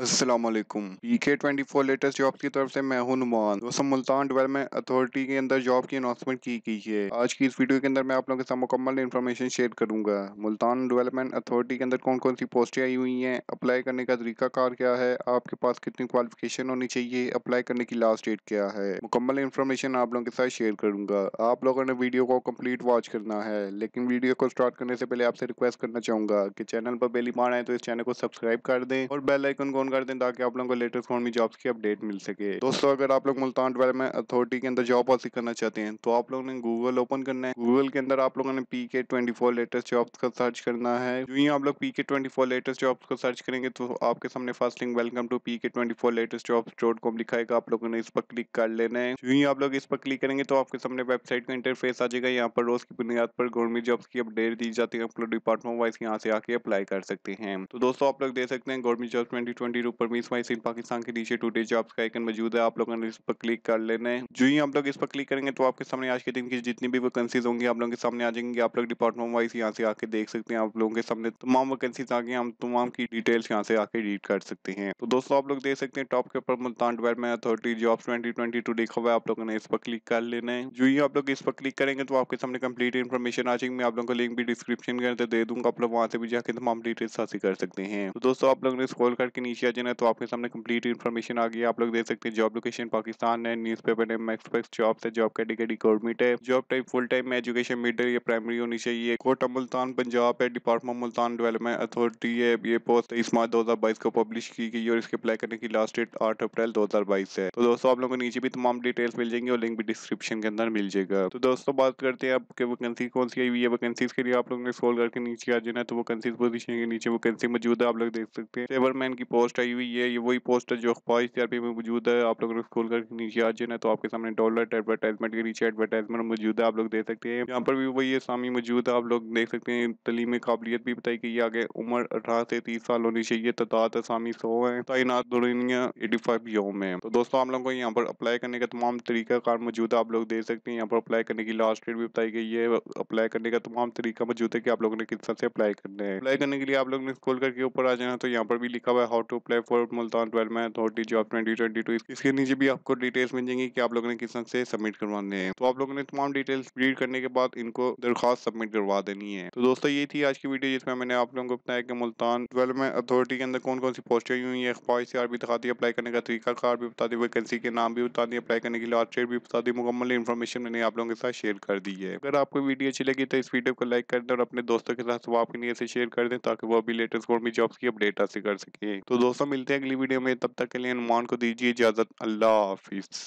Aslam P K twenty four latest job की तरफ से मैं हूं नुमान दोस्तों मुल्तान डेवलपमेंट अथॉरिटी के अंदर जॉब की अनाउंसमेंट की गई है आज की इस वीडियो के अंदर मैं आप लोगों के साथ मुकम्मल इन्फॉर्मेशन शेयर करूंगा मुल्तान डेवलपमेंट अथॉरिटी के अंदर कौन कौन सी पोस्टें आई हुई हैं अप्लाई करने का तरीका कार क्या है आपके पास कितनी क्वालिफिकेशन होनी चाहिए अप्लाई करने की लास्ट डेट क्या है मुकम्मल इन्फॉर्मेशन आप लोगों के साथ शेयर करूंगा आप लोगों ने वीडियो को कम्प्लीट वॉच करना है लेकिन वीडियो को स्टार्ट करने से पहले आपसे रिक्वेस्ट करना चाहूंगा कि चैनल पर बेली मार आए तो इस चैनल को सब्सक्राइब कर दें और बेलाइकन को ऑन कर दें ताकि आप लोगों को लेटेस्ट फोन में जॉब्स की अपडेट मिल सके दोस्तों अगर आप लोग मुल्तान डेवलपमेंट अथॉरिटी के अंदर जॉब हासिल करना चाहते हैं तो आप लोगों ने गूगल ओपन करना है गूगल के अंदर आप लोगों ने P K twenty four latest job का सर्च करना है जो ही आप लोग P K twenty four latest jobs को सर्च करेंगे तो आपके सामने first link welcome to P K twenty four latest jobs dot com लिखाएगा आप लोगों ने इस पर क्लिक कर लेना है जो ही आप लोग इस पर क्लिक करेंगे तो आपके सामने वेबसाइट का इंटरफेस आ जाएगा यहाँ पर रोज की बुनियाद पर गवर्नमेंट जॉब्स की अपडेट दी जाती है आप लोग डिपार्टमेंट वाइज यहाँ से आके अप्लाई कर सकते हैं तो दोस्तों आप लोग दे सकते हैं गवर्नमेंट जॉब ट्वेंटी डी ऊपर मिस माई सीन पाकिस्तान के नीचे टूडे जॉब्स का आइकन मौजूद है आप लोगों ने इस पर क्लिक कर लेना है जो ही आप लोग इस पर क्लिक करेंगे तो आपके सामने आज के दिन की जितनी भी वैकेंसीज होंगी आप लोगों के सामने आ जाएंगे आप लोग डिपार्टमेंट वाइज यहाँ से आके देख सकते हैं आप लोगों के सामने तमाम वैकेंसीज आ गई हम तमाम की डिटेल्स यहाँ से आके रीड कर सकते हैं तो दोस्तों आप लोग देख सकते हैं टॉप के ऊपर Multan department authority job twenty twenty two लिखा हुआ है आप लोगों ने इस पर क्लिक कर लेना है जो ही आप लोग इस पर क्लिक करेंगे तो आपके सामने कंप्लीट इन्फॉर्मेशन आ जाएंगे मैं आप लोगों को लिंक भी डिस्क्रिप्शन के अंदर दे दूंगा आप लोग वहाँ से भी जाके तमाम डिटेल्स हासिल कर सकते हैं तो दोस्तों आप लोगों ने स्क्रॉल करके नीचे किया जाए तो आपके सामने कंप्लीट इन्फॉर्मेशन आ गई आप लोग देख सकते हैं जॉब लोकेशन पाकिस्तान है न्यूज पेपर ने मैक्सपेक्स जॉब है जॉब कैटेगरी गवर्नमेंट है job type full time education middle या प्राइमरी होनी चाहिए कोर्ट मुल्तान पंजाब है डिपार्टमेंट मुल्तान डेवलपमेंट अथॉरिटी है ये पोस्ट तेईस मार्च दो को पब्लिश की गई और इसके अप्लाई करने की लास्ट डेट आठ अप्रैल दो है तो दोस्तों आप लोगों को नीचे भी तमाम डिटेल्स मिल जाएंगे और लिंक भी डिस्क्रिप्शन के अंदर मिल जाएगा तो दोस्तों बात करते हैं आपके वैकेंसी कौन सी हुई है वैकेंसीज के लिए आप लोगों ने स्क्रॉल करके नीचे आ जाना है तो वैकेंसी पोजीशन के नीचे वैकेंसी मौजूद है आप लोग देख सकते हैं लेबरमैन की पोस्ट पोस्ट आई हुई है ये वही पोस्ट है जो अखबार सी में मौजूद है आप लोग खोल कर नीचे आ जाए तो आपके सामने डॉलर एडवर्टाइजमेंट के नीचे एडवर्टाइजमेंट मौजूद है आप लोग देख सकते हैं यहाँ पर भी वही सामी मौजूद है आप लोग देख सकते हैं तलीम काबिलियत भी बताई गई है आगे उम्र अठारह से तीस साल होनी चाहिए तदाद सामी सौ है तैनात दुनिया एटी फाइव योम है तो दोस्तों आप लोगों को यहाँ पर अप्लाई करने का तमाम तरीका कार मौजूद है आप लोग देख सकते हैं यहाँ पर अप्लाई करने की लास्ट डेट भी बताई गई है अप्लाई करने का तमाम तरीका मौजूद है कि आप लोगों ने किस तरह से अप्लाई करना है अप्लाई करने के लिए आप लोग ने स्कूल करके ऊपर आ जाना तो यहाँ पर भी लिखा हुआ है how to apply for Multan ट्वेल्व में authority job twenty twenty two इसके नीचे भी आपको डिटेल्स मिल जाएंगी कि आप लोगों ने किस तरह से सबमिट करवाने हैं तो आप लोगों ने तमाम डिटेल्स रीड करने के बाद इनको दरखास्त सबमिट करवा देनी है तो दोस्तों ये थी आज की वीडियो जिसमें मैंने आप लोगों को बताया कि मुल्तान ट्वेल्व में अथॉरिटी के अंदर कौन कौन सी पोस्टें हुई है अखबार से आर भी दिखाती है अप्लाई करने का तरीका कार भी बता दी वैकेंसी के नाम भी बता दी अप्लाई करने की लास्ट डेट भी बता दी मुकम्मल इन्फॉर्मेशन मैंने आप लोगों के साथ शेयर कर दी है अगर आपको वीडियो अच्छी लगी तो इस वीडियो को लाइक कर दें और अपने दोस्तों के साथ आपके लिए शेयर कर दें ताकि वो अभी लेटेस्ट गवर्नमेंट जॉब्स की अपडेट हासिल कर सके तो दोस्तों मिलते हैं अगली वीडियो में तब तक के लिए अनुमान को दीजिए इजाज़त अल्लाह हाफिज़